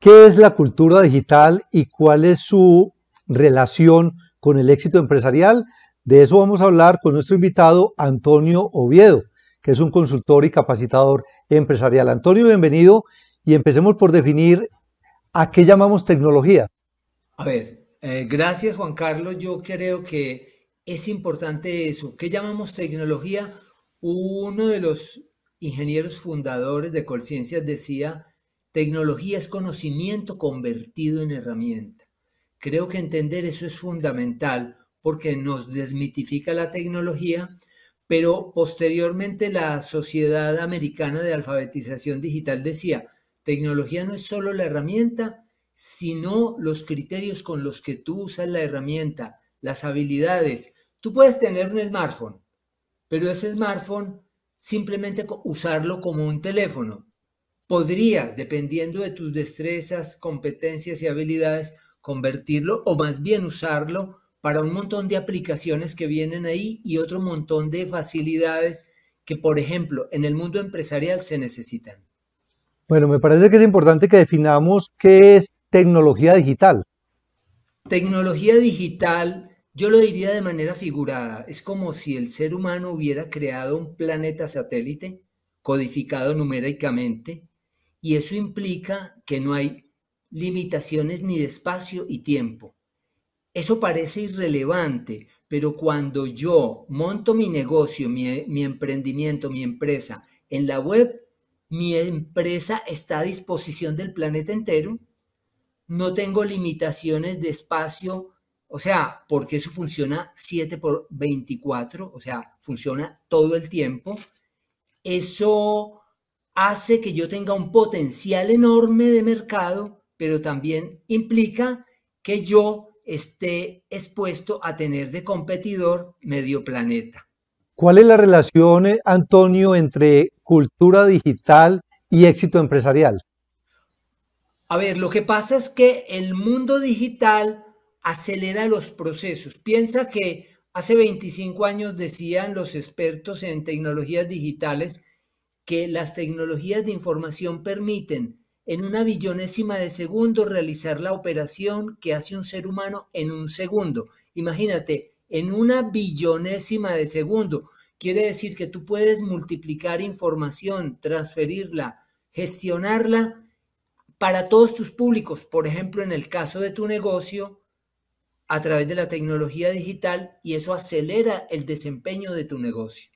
¿Qué es la cultura digital y cuál es su relación con el éxito empresarial? De eso vamos a hablar con nuestro invitado Antonio Oviedo, que es un consultor y capacitador empresarial. Antonio, bienvenido y empecemos por definir a qué llamamos tecnología. A ver, eh, gracias Juan Carlos. Yo creo que es importante eso. ¿Qué llamamos tecnología? Uno de los ingenieros fundadores de Colciencias decía Tecnología es conocimiento convertido en herramienta. Creo que entender eso es fundamental porque nos desmitifica la tecnología, pero posteriormente la Sociedad Americana de Alfabetización Digital decía, tecnología no es solo la herramienta, sino los criterios con los que tú usas la herramienta, las habilidades. Tú puedes tener un smartphone, pero ese smartphone simplemente usarlo como un teléfono podrías, dependiendo de tus destrezas, competencias y habilidades, convertirlo o más bien usarlo para un montón de aplicaciones que vienen ahí y otro montón de facilidades que, por ejemplo, en el mundo empresarial se necesitan. Bueno, me parece que es importante que definamos qué es tecnología digital. Tecnología digital, yo lo diría de manera figurada, es como si el ser humano hubiera creado un planeta satélite codificado numéricamente y eso implica que no hay limitaciones ni de espacio y tiempo. Eso parece irrelevante, pero cuando yo monto mi negocio, mi, emprendimiento, mi empresa en la web, mi empresa está a disposición del planeta entero. No tengo limitaciones de espacio, o sea, porque eso funciona 7 por 24, o sea, funciona todo el tiempo. Eso hace que yo tenga un potencial enorme de mercado, pero también implica que yo esté expuesto a tener de competidor medio planeta. ¿Cuál es la relación, eh, Antonio, entre cultura digital y éxito empresarial? A ver, lo que pasa es que el mundo digital acelera los procesos. Piensa que hace 25 años decían los expertos en tecnologías digitales que las tecnologías de información permiten en una billonésima de segundo realizar la operación que hace un ser humano en un segundo. Imagínate, en una billonésima de segundo. Quiere decir que tú puedes multiplicar información, transferirla, gestionarla para todos tus públicos. Por ejemplo, en el caso de tu negocio, a través de la tecnología digital y eso acelera el desempeño de tu negocio.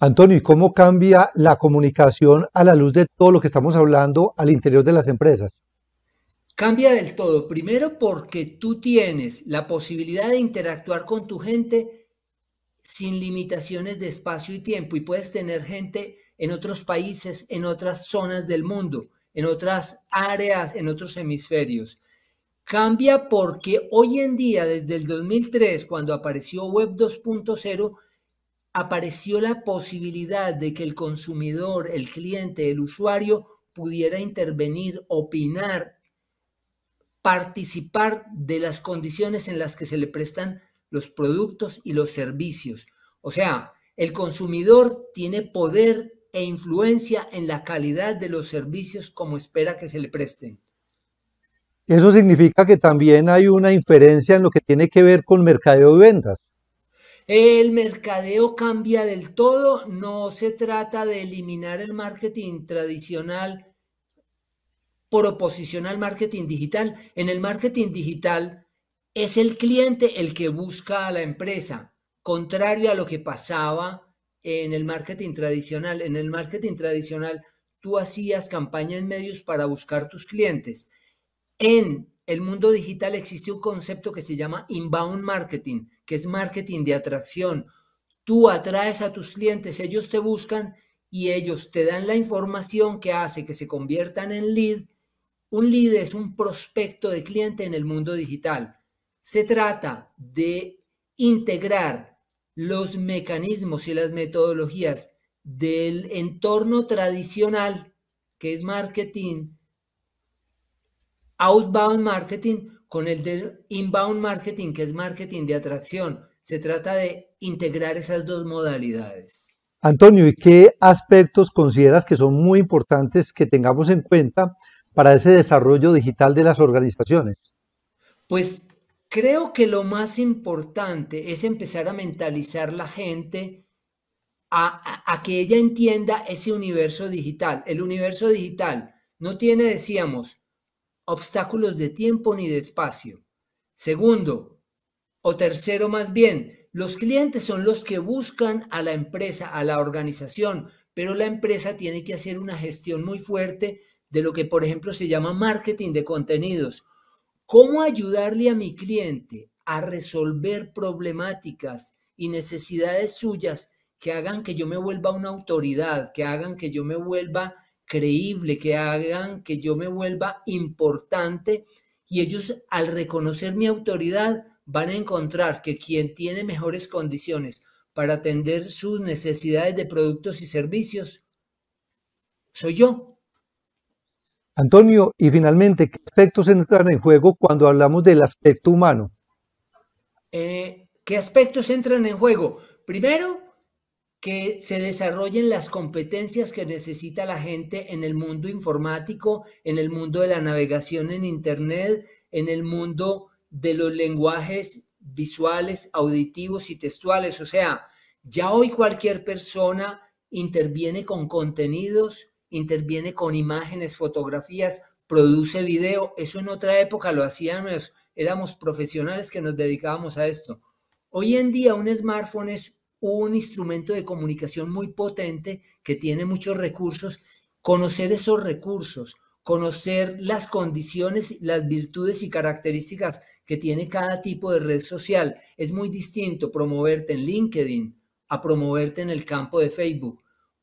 Antonio, ¿y cómo cambia la comunicación a la luz de todo lo que estamos hablando al interior de las empresas? Cambia del todo. Primero porque tú tienes la posibilidad de interactuar con tu gente sin limitaciones de espacio y tiempo y puedes tener gente en otros países, en otras zonas del mundo, en otras áreas, en otros hemisferios. Cambia porque hoy en día, desde el 2003, cuando apareció Web 2.0, apareció la posibilidad de que el consumidor, el cliente, el usuario pudiera intervenir, opinar, participar de las condiciones en las que se le prestan los productos y los servicios. O sea, el consumidor tiene poder e influencia en la calidad de los servicios como espera que se le presten. Eso significa que también hay una inferencia en lo que tiene que ver con mercadeo y ventas. El mercadeo cambia del todo, no se trata de eliminar el marketing tradicional por oposición al marketing digital. En el marketing digital es el cliente el que busca a la empresa, contrario a lo que pasaba en el marketing tradicional. En el marketing tradicional tú hacías campaña en medios para buscar tus clientes. En el mundo digital existe un concepto que se llama inbound marketing, que es marketing de atracción. Tú atraes a tus clientes, ellos te buscan y ellos te dan la información que hace que se conviertan en lead. Un lead es un prospecto de cliente en el mundo digital. Se trata de integrar los mecanismos y las metodologías del entorno tradicional, que es marketing, outbound marketing con el de inbound marketing, que es marketing de atracción. Se trata de integrar esas dos modalidades. Antonio, ¿y qué aspectos consideras que son muy importantes que tengamos en cuenta para ese desarrollo digital de las organizaciones? Pues creo que lo más importante es empezar a mentalizar la gente a, a que ella entienda ese universo digital. El universo digital no tiene, decíamos, obstáculos de tiempo ni de espacio. Segundo, o tercero más bien, los clientes son los que buscan a la empresa, a la organización, pero la empresa tiene que hacer una gestión muy fuerte de lo que, por ejemplo, se llama marketing de contenidos. ¿Cómo ayudarle a mi cliente a resolver problemáticas y necesidades suyas que hagan que yo me vuelva una autoridad, que hagan que yo me vuelva que hagan que yo me vuelva importante y ellos al reconocer mi autoridad van a encontrar que quien tiene mejores condiciones para atender sus necesidades de productos y servicios soy yo. Antonio, y finalmente, ¿qué aspectos entran en juego cuando hablamos del aspecto humano? Eh, ¿Qué aspectos entran en juego? Primero, que se desarrollen las competencias que necesita la gente en el mundo informático, en el mundo de la navegación en Internet, en el mundo de los lenguajes visuales, auditivos y textuales. O sea, ya hoy cualquier persona interviene con contenidos, interviene con imágenes, fotografías, produce video. Eso en otra época lo hacíamos, éramos profesionales que nos dedicábamos a esto. Hoy en día un smartphone es un instrumento de comunicación muy potente que tiene muchos recursos, conocer esos recursos, conocer las condiciones, las virtudes y características que tiene cada tipo de red social. Es muy distinto promoverte en LinkedIn a promoverte en el campo de Facebook.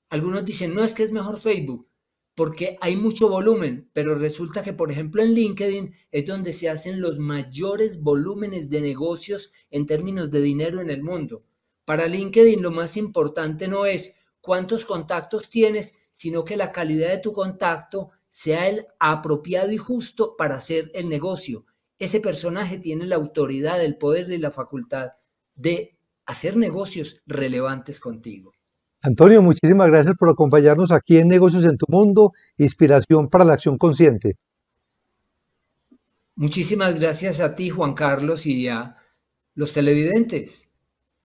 Algunos dicen, no es que es mejor Facebook, porque hay mucho volumen, pero resulta que, por ejemplo, en LinkedIn es donde se hacen los mayores volúmenes de negocios en términos de dinero en el mundo. Para LinkedIn lo más importante no es cuántos contactos tienes, sino que la calidad de tu contacto sea el apropiado y justo para hacer el negocio. Ese personaje tiene la autoridad, el poder y la facultad de hacer negocios relevantes contigo. Antonio, muchísimas gracias por acompañarnos aquí en Negocios en tu Mundo, inspiración para la acción consciente. Muchísimas gracias a ti, Juan Carlos, y a los televidentes.